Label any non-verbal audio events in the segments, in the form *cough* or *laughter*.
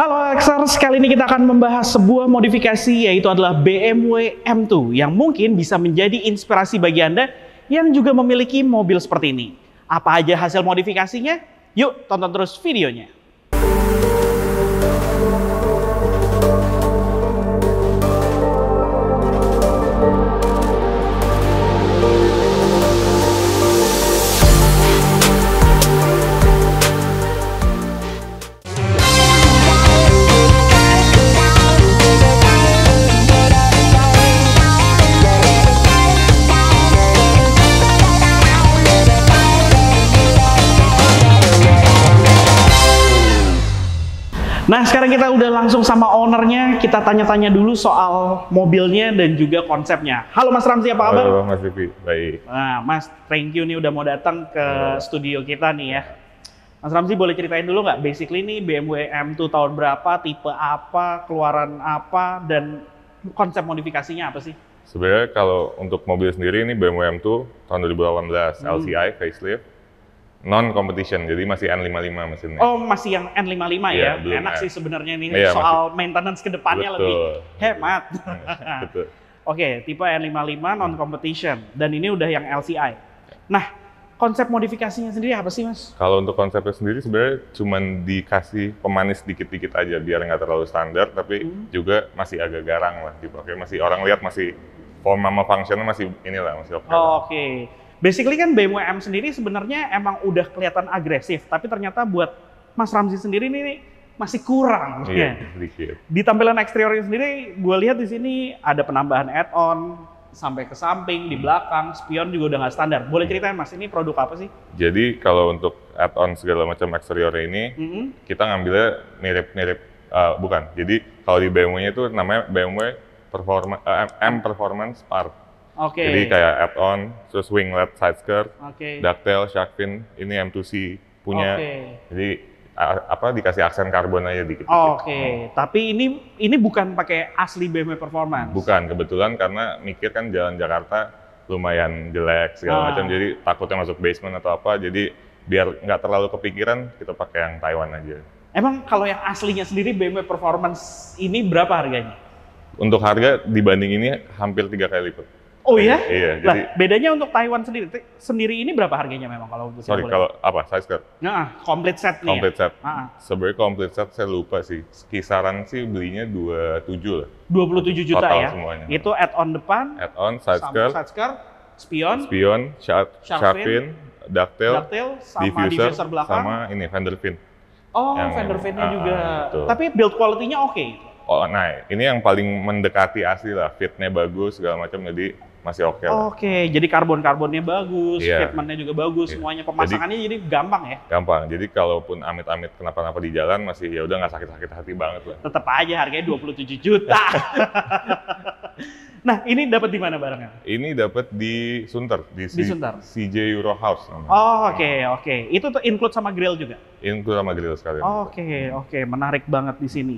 Halo Alexar, kali ini kita akan membahas sebuah modifikasi yaitu adalah BMW M2 yang mungkin bisa menjadi inspirasi bagi Anda yang juga memiliki mobil seperti ini. Apa aja hasil modifikasinya? Yuk tonton terus videonya. Nah, sekarang kita udah langsung sama ownernya, kita tanya-tanya dulu soal mobilnya dan juga konsepnya. Halo Mas Ramzi, apa kabar? Halo Mas Vivi, baik. Nah, Mas, thank you nih udah mau datang ke Halo. studio kita nih ya. ya. Mas Ramzi boleh ceritain dulu nggak, basically ini BMW M2 tahun berapa, tipe apa, keluaran apa, dan konsep modifikasinya apa sih? Sebenarnya kalau untuk mobil sendiri ini BMW M2 tahun 2018 hmm. LCI facelift non competition jadi masih N55 mesinnya. Oh, masih yang N55 ya. ya? Enak sih sebenarnya ini ya, soal masih. maintenance ke depannya lebih hemat. *laughs* Iya, oke, okay, tipe N55 non competition dan ini udah yang LCI. Nah, konsep modifikasinya sendiri apa sih, Mas? Kalau untuk konsepnya sendiri sebenarnya cuma dikasih pemanis dikit-dikit aja biar nggak terlalu standar tapi hmm. juga masih agak garang lah dipakai. Masih orang lihat masih form sama function masih inilah masih oke. Okay oh, Oke. Okay. Basically kan BMW M sendiri sebenarnya emang udah kelihatan agresif, tapi ternyata buat Mas Ramzi sendiri ini masih kurang. Iya, ya. Di tampilan eksteriornya sendiri, gue lihat di sini ada penambahan add-on, sampai ke samping, di hmm. belakang, spion juga udah nggak standar. Boleh iya. ceritain mas, ini produk apa sih? Jadi kalau untuk add-on segala macam eksterior ini, mm -hmm. kita ngambilnya mirip-mirip, uh, bukan. Jadi kalau di BMW-nya itu namanya BMW Performa, uh, M Performance Part. Okay. Jadi kayak add-on, terus winglet side skirt, okay. ducktail, shark fin, ini M2C punya. Okay. Jadi apa dikasih aksen karbon aja dikit. -dikit. Oke, okay. hmm. tapi ini ini bukan pakai asli BMW Performance. Bukan, kebetulan karena mikir kan jalan Jakarta lumayan jelek segala ah. macam, jadi takutnya masuk basement atau apa, jadi biar nggak terlalu kepikiran kita pakai yang Taiwan aja. Emang kalau yang aslinya sendiri BMW Performance ini berapa harganya? Untuk harga dibanding ini hampir tiga kali lipat. Oh iya? iya? Iya. Lah, jadi, bedanya untuk Taiwan sendiri sendiri ini berapa harganya memang kalau untuk Sorry, kalau apa size card? Nah, complete set nih. Ya? Complete ya? set. Uh-huh. Sebenarnya complete set saya lupa sih. Kisaran sih belinya dua tujuh lah. Dua puluh tujuh juta ya. Semuanya. Itu add on depan, add on size card, size card, spion, spion, shark, shark fin, ducktail, ducktail sama diffuser, diffuser belakang, sama ini fender pin. Oh, yang, fender finnya uh, juga. Ah, Tapi build quality-nya oke okay. Oh, nah ini yang paling mendekati asli lah, fitnya bagus segala macam jadi masih oke okay Oke, okay. jadi karbon-karbonnya bagus, yeah. treatmentnya juga bagus, yeah. semuanya pemasangannya jadi, jadi gampang ya. Gampang. Jadi kalaupun amit-amit kenapa-napa di jalan masih ya udah nggak sakit-sakit hati banget lah. Tetap aja harganya 27 juta. *laughs* nah, ini dapat di mana barangnya? Ini dapat di Sunter, di, di Sunter. CJ Euro House Oh, oke, okay, oke. Okay. Itu include sama grill juga? Include sama grill sekali. Oke, okay, oke, okay. menarik banget di sini.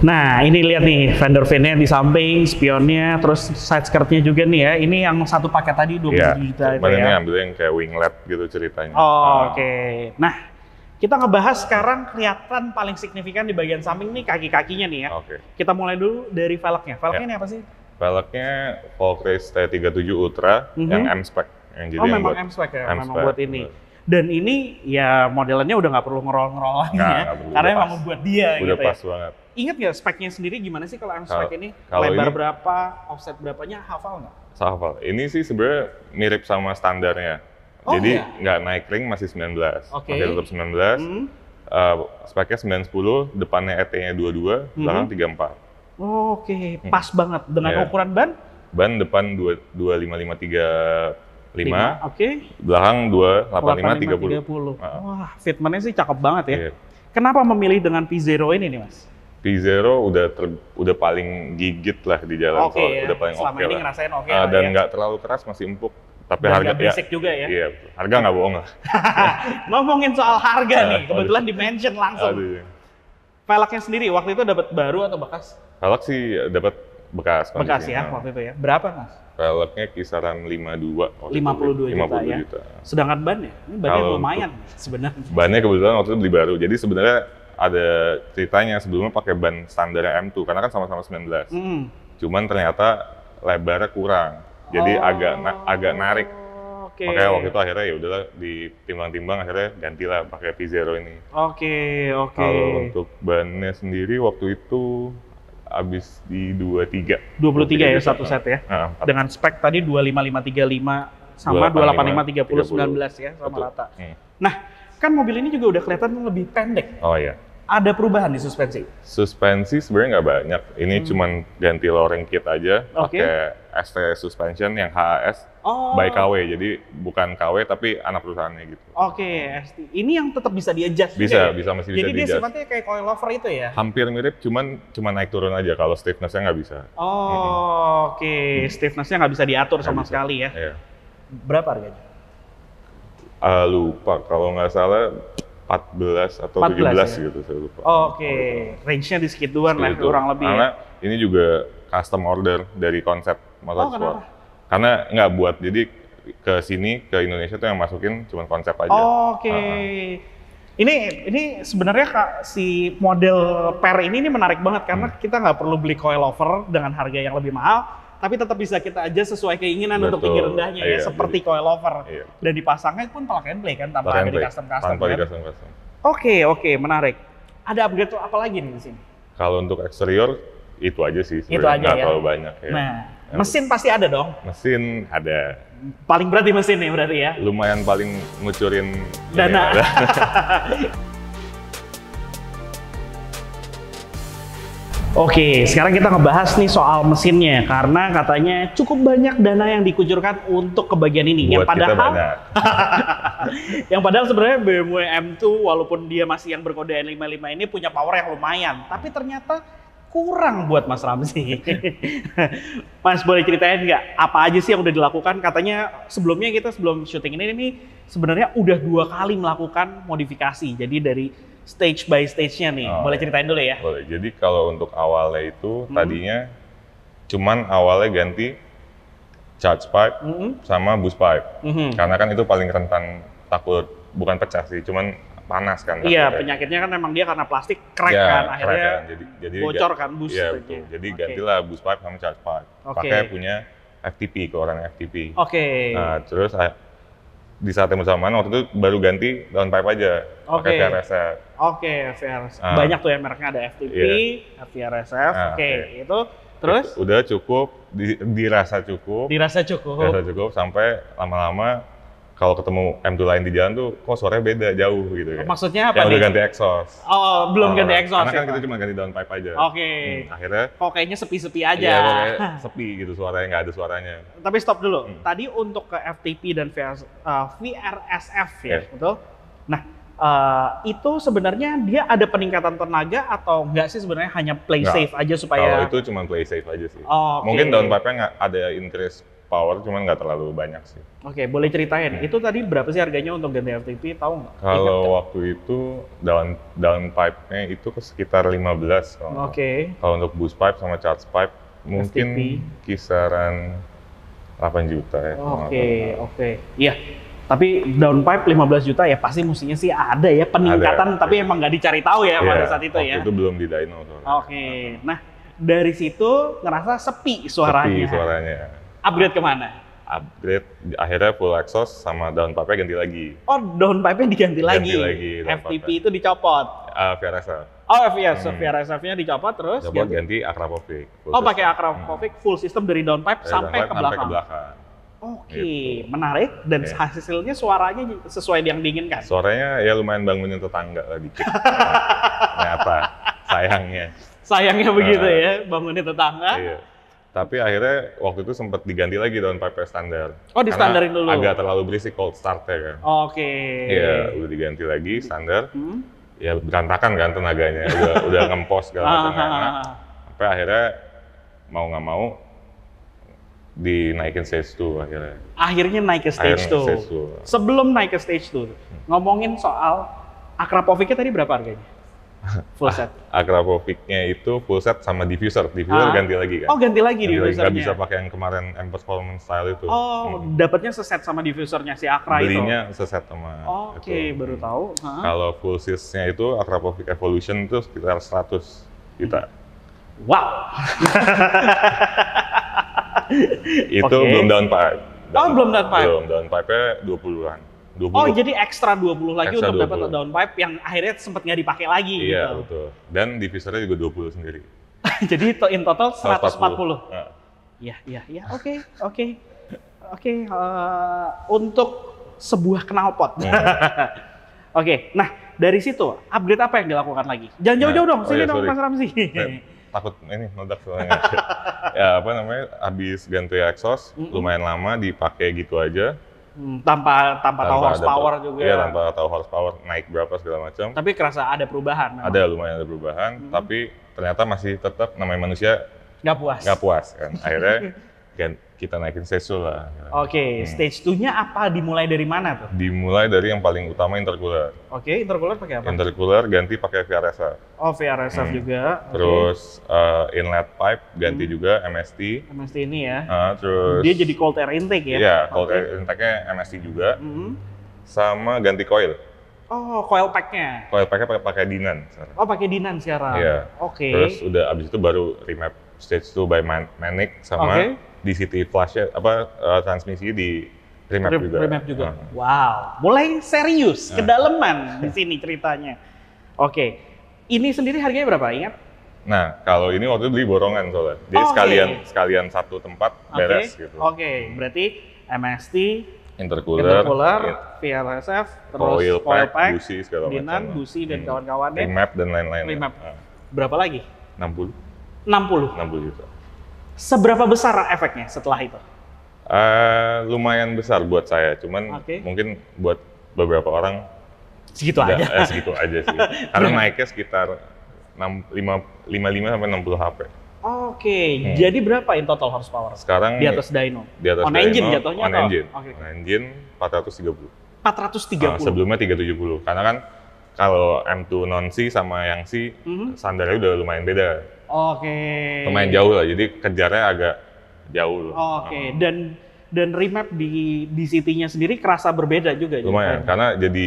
Nah, ini lihat nih fender nya di samping, spionnya, terus side skirt-nya juga nih ya. Ini yang satu paket tadi 27 ya, juta itu ya. Ini ambil yang kayak winglet gitu ceritanya. Oh, oh. oke. Okay. Nah, kita ngebahas sekarang kelihatan paling signifikan di bagian samping nih kaki-kakinya nih ya. Oke. Okay. Kita mulai dulu dari velgnya. Velgnya ya. ini apa sih? Velgnya Volkswagen T37 Ultra mm -hmm. yang M-Spec. Yang jadi oh, memang M-Spec ya, memang buat ini. Betul dan ini ya modelannya udah nggak perlu ngerol-ngerol lagi ya, karena emang buat dia udah gitu ya. pas ya. banget. Ingat nggak speknya sendiri gimana sih kalau spek ini? Kalau Lebar ini, berapa, offset berapanya, hafal nggak? hafal. Ini sih sebenarnya mirip sama standarnya. Oh, Jadi iya? nggak iya? naik ring masih 19, okay. masih tetap 19. Hmm. Uh, speknya 910, depannya et nya 22, hmm. belakang 34. Oh, Oke, okay. Hmm. pas hmm. banget dengan yeah. ukuran ban? Ban depan 2553 5, oke. Okay. Belakang 2, 8, 5, 30. 30. Wah, fitmentnya sih cakep banget ya. Yeah. Kenapa memilih dengan P0 ini nih, Mas? P0 udah ter, udah paling gigit lah di jalan okay, soal, ya. udah paling oke okay ini lah. ngerasain oke okay uh, lah, dan ya. nggak ya. terlalu keras masih empuk tapi dan harga ya, juga ya. Iya, harga nggak bohong lah. *laughs* Ngomongin soal harga ah, nih, kebetulan di mention langsung. Aduh. Velgnya sendiri waktu itu dapat baru atau bekas? Velg sih dapat bekas bekas ya waktu itu ya berapa mas peleknya kisaran 52 52, dua, juta, puluh ya. juta sedangkan ban ya ini ban yang lumayan sebenarnya bannya kebetulan waktu itu beli baru jadi sebenarnya ada ceritanya sebelumnya pakai ban standar M2 karena kan sama-sama 19 mm. cuman ternyata lebarnya kurang jadi oh. agak na agak narik okay. makanya waktu itu akhirnya ya udahlah ditimbang-timbang akhirnya gantilah pakai P0 ini oke okay, oke okay. kalau untuk bannya sendiri waktu itu habis di 23. 23, 23 ya satu set ya. Nah, Dengan spek tadi 25535 sama 28530 19 ya sama Betul. rata. Iya. Nah, kan mobil ini juga udah kelihatan lebih pendek. Oh iya ada perubahan di suspensi? Suspensi sebenarnya nggak banyak. Ini hmm. cuman ganti loreng kit aja okay. pakai ST suspension yang HAS oh. by KW. Jadi bukan KW tapi anak perusahaannya gitu. Oke, okay. ST. Ini yang tetap bisa diadjust Bisa, ya? bisa masih Jadi bisa Jadi dia sifatnya kayak coil coilover itu ya? Hampir mirip, cuman cuman naik turun aja. Kalau stiffnessnya nggak bisa. Oh, hmm. oke. Okay. Hmm. Stiffnessnya nggak bisa diatur sama sekali ya? Iya. Berapa harganya? Uh, lupa, kalau nggak salah 14 atau 14 17 ya? gitu saya lupa. Oh, Oke, okay. range-nya di sekituan lah kurang lebih. Karena ya? ini juga custom order dari konsep motorsport. Oh, Karena nggak buat jadi ke sini ke Indonesia tuh yang masukin cuma konsep aja. Oh, Oke. Okay. Uh -huh. Ini ini sebenarnya kak si model per ini ini menarik banget karena hmm. kita nggak perlu beli coilover dengan harga yang lebih mahal tapi tetap bisa kita aja sesuai keinginan Betul. untuk tinggi rendahnya ya, iya, ya, seperti jadi, coilover. Iya. Dan dipasangnya pun plug and play kan tanpa ada di custom custom. Tanpa kan? di custom custom. Oke, okay, oke, okay, menarik. Ada upgrade apa lagi nih di sini? Kalau untuk eksterior itu aja sih Itu aja Nggak ya. terlalu banyak ya. Nah, ya. mesin pasti ada dong. Mesin ada. Paling berat di mesin nih berarti ya. Lumayan paling ngucurin dana. Ya, dana. *laughs* Oke, sekarang kita ngebahas nih soal mesinnya karena katanya cukup banyak dana yang dikucurkan untuk kebagian ini. Buat yang padahal kita banyak. *laughs* yang padahal sebenarnya BMW M2 walaupun dia masih yang berkode N55 ini punya power yang lumayan, tapi ternyata kurang buat Mas Ramzi. *laughs* Mas boleh ceritain nggak apa aja sih yang udah dilakukan? Katanya sebelumnya kita sebelum syuting ini ini sebenarnya udah dua kali melakukan modifikasi. Jadi dari stage by stage-nya nih. Oh, Boleh ceritain dulu ya? Boleh. Jadi kalau untuk awalnya itu hmm. tadinya cuman awalnya ganti charge pipe hmm. sama boost pipe. Hmm. Karena kan itu paling rentan takut bukan pecah sih, cuman panas kan. Iya, penyakitnya kan memang dia karena plastik crack ya, kan akhirnya. Crack kan. Jadi, jadi bocor kan boost. Iya, betul. Jadi okay. gantilah boost pipe sama charge pipe. Okay. Pakai punya FTP, ke orang FTP. Oke. Okay. Nah, terus ah, di saat yang bersamaan waktu itu baru ganti down pipe aja okay. pakai VRSF Oke, okay, VRS. Uh, ah. Banyak tuh ya mereknya ada FTP, yeah. Iya. VRSF. Uh, Oke, okay. okay. itu terus? Udah cukup, di, dirasa cukup. Dirasa cukup. Dirasa cukup sampai lama-lama kalau ketemu M2 lain di jalan tuh kok suaranya beda jauh gitu ya. Maksudnya apa Yang nih? udah ganti exhaust. Oh, oh, belum oh, ganti exhaust. Karena kan ya, kita cuma ganti downpipe aja. Oke. Okay. Hmm, akhirnya kok kayaknya sepi-sepi iya, aja. Iya, kok *laughs* sepi gitu suaranya nggak ada suaranya. Tapi stop dulu. Hmm. Tadi untuk ke FTP dan uh, eh, VRSF ya, yeah. betul? Nah, uh, itu sebenarnya dia ada peningkatan tenaga atau enggak sih sebenarnya hanya play nggak. safe aja supaya kalau itu cuma play safe aja sih oh, okay. mungkin daun pipe nggak ada interest power cuma nggak terlalu banyak sih oke okay, boleh ceritain hmm. itu tadi berapa sih harganya untuk ganti FTP tahu nggak kalau Ingat, waktu kan? itu daun daun pipe nya itu sekitar 15 belas oke okay. kalau untuk boost pipe sama charge pipe mungkin FTP. kisaran 8 juta ya oke oke iya tapi downpipe 15 juta ya pasti mestinya sih ada ya peningkatan, ada, ya. tapi ya. emang nggak dicari tahu ya yeah, pada iya, saat itu ya. Itu belum di dyno. Oke, okay. nah dari situ ngerasa sepi suaranya. Sepi suaranya. Upgrade kemana? upgrade akhirnya full exhaust sama downpipe pipe ganti lagi. Oh, downpipe pipe diganti lagi. Ganti lagi. FTP itu dicopot. Uh, ah, VRSF. Oh, VRSF. Hmm. VRSF-nya dicopot terus Dicopot ganti, ganti Akrapovic. Oh, pakai Akrapovic hmm. full system dari downpipe pipe dari sampai, ke belakang. sampai ke belakang. Oke, gitu. menarik dan yeah. hasilnya suaranya sesuai yang diinginkan. Suaranya ya lumayan bangunin tetangga lah dikit. Ternyata *laughs* sayangnya. Sayangnya begitu nah. ya, bangunin tetangga. Iya. Tapi akhirnya waktu itu sempat diganti lagi daun pipe standar. Oh, di standarin dulu. Agak terlalu berisik cold ya kan. Oke. Okay. Iya, udah diganti lagi standar. Hmm? Ya berantakan kan tenaganya, udah udah *laughs* ngempos segala macam. Kan. Ah, ah, ah, Sampai akhirnya mau nggak mau dinaikin stage 2 akhirnya. Akhirnya naik ke stage 2. Sebelum naik ke stage 2, ngomongin soal Akrapovic-nya tadi berapa harganya? *laughs* Full set. Ah, Akrapovic-nya itu full set sama diffuser. Diffuser ah. ganti lagi kan? Oh, ganti lagi ganti diffusernya. Lagi. bisa pakai yang kemarin M performance style itu. Oh, hmm. dapatnya seset sama diffusernya si Akra Belinya itu. Belinya seset sama oh, Oke, okay. baru hmm. tahu. Hmm. Kalau full set-nya itu Akrapovic Evolution itu sekitar 100 juta. Hmm. Wow. *laughs* *laughs* itu okay. belum downpipe. Down, oh, belum pipe, Belum downpipe-nya 20-an. 20. Oh, jadi ekstra dua puluh lagi untuk dapat down downpipe yang akhirnya sempat nggak dipakai lagi. Iya, gitu. betul. Dan divisornya juga dua puluh sendiri. *laughs* jadi to in total seratus empat puluh. Iya, iya, iya. Oke, oke. Oke, eh, untuk sebuah knalpot. Hmm. *laughs* oke, okay. nah dari situ upgrade apa yang dilakukan lagi? Jangan jauh-jauh nah, dong, sini oh iya, dong Mas Ramzi takut ini meledak soalnya. ya apa namanya habis ganti exhaust mm hmm lumayan lama dipakai gitu aja. Hmm, tanpa tanpa, tanpa tahu horsepower ada, juga. Iya, tanpa tahu power naik berapa segala macam. Tapi kerasa ada perubahan. Memang. Ada lumayan ada perubahan, hmm. tapi ternyata masih tetap namanya manusia nggak puas. Nggak puas kan. Akhirnya *laughs* naikin kita naikin stage lah. Gitu. Oke, okay, hmm. stage 2-nya apa dimulai dari mana tuh? Dimulai dari yang paling utama intercooler. Oke, okay, intercooler pakai apa? Intercooler ganti pakai VRSF. Oh, VRSF hmm. juga. Okay. Terus uh, inlet pipe ganti hmm. juga MST. MST ini ya. Uh, terus dia jadi cold air intake ya? Iya, cold okay. air intake-nya MST juga. Hmm. Sama ganti coil. Oh, coil pack-nya. Coil pack-nya pakai pakai dinan. Oh, pakai dinan sekarang. Iya. Yeah. Oke. Okay. Terus udah abis itu baru remap stage 2 by manic sama okay DCT flash apa uh, eh, transmisi di remap juga. Remap juga. Uh. -huh. Wow, mulai serius uh. kedalaman di sini ceritanya. Oke, okay. ini sendiri harganya berapa? Ingat? Nah, kalau ini waktu itu beli borongan soalnya. Jadi oh, okay. sekalian sekalian satu tempat beres okay. gitu. Oke, okay. berarti MST intercooler, intercooler VLSF, terus coil pack, pack busi segala macam. Dinan, busi dan hmm. kawan-kawannya. Remap dan lain-lain. Remap. Berapa lagi? 60. 60. 60 juta. Seberapa besar efeknya setelah itu? Uh, lumayan besar buat saya, cuman okay. mungkin buat beberapa orang segitu udah, aja. Eh, segitu aja sih. *laughs* Karena naiknya sekitar 6, 5, 55 sampai 60 HP. Oke, okay. hmm. jadi berapa in total horsepower? Sekarang di atas dyno. Di atas on dyno, engine jatuhnya on atau? engine. Okay. On engine 430. 430. Uh, sebelumnya 370. Karena kan kalau M2 non C sama yang C mm -hmm. sandarnya udah lumayan beda. Oke. Okay. Lumayan jauh lah, jadi kejarnya agak jauh Oke, okay. Ah. Hmm. dan dan remap di di city-nya sendiri kerasa berbeda juga. Lumayan, juga. karena jadi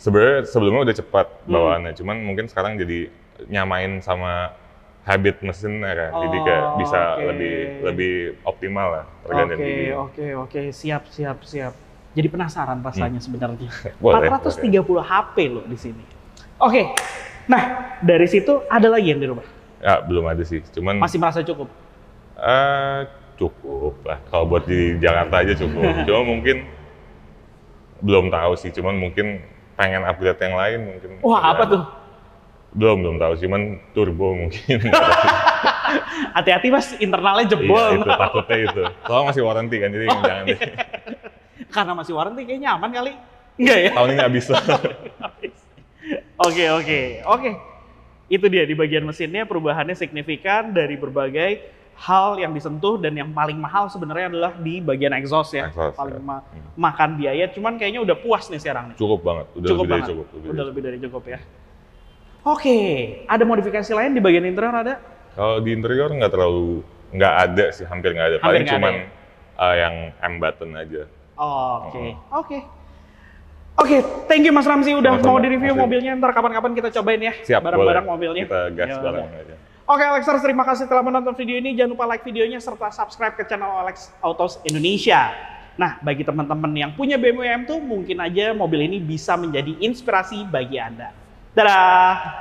sebenarnya sebelumnya udah cepat hmm. bawaannya, hmm. cuman mungkin sekarang jadi nyamain sama habit mesin kan, oh, jadi kayak oh, bisa okay. lebih lebih optimal lah pergantian okay, Oke, oke, siap, siap, siap. Jadi penasaran rasanya hmm. sebenarnya. 430 *laughs* HP loh di sini. Oke, okay. nah dari situ ada lagi yang dirubah. Ya, belum ada sih. Cuman masih merasa cukup. Uh, cukup lah. Kalau buat di Jakarta aja cukup. *laughs* Cuma mungkin belum tahu sih. Cuman mungkin pengen upgrade yang lain mungkin. Wah ada. apa tuh? Belum belum tahu. Cuman turbo mungkin. *laughs* Hati-hati mas, internalnya jebol. Iya, itu, takutnya itu. soalnya masih warranty kan, jadi oh, jangan iya. deh. *laughs* Karena masih warranty kayaknya aman kali. Enggak ya? Tahun ini habis. Oke, oke. Oke itu dia di bagian mesinnya perubahannya signifikan dari berbagai hal yang disentuh dan yang paling mahal sebenarnya adalah di bagian exhaust ya exhaust, ya. paling ya. Ma hmm. makan biaya cuman kayaknya udah puas nih sekarang nih cukup banget udah cukup lebih banget. dari cukup lebih udah dari lebih dari cukup ya oke okay. ada modifikasi lain di bagian interior ada kalau di interior nggak terlalu nggak ada sih hampir nggak ada hampir paling cuman ada ya? uh, eh, yang M button aja oke okay. oke oh. okay. Oke, okay, thank you Mas Ramzi udah Sama-sama. mau di-review mobilnya. Ntar kapan-kapan kita cobain ya barang-barang mobilnya. Kita gas ya, bareng aja. Oke Alexers, terima kasih telah menonton video ini. Jangan lupa like videonya serta subscribe ke channel Alex Autos Indonesia. Nah, bagi teman-teman yang punya BMW M2, mungkin aja mobil ini bisa menjadi inspirasi bagi Anda. Dadah!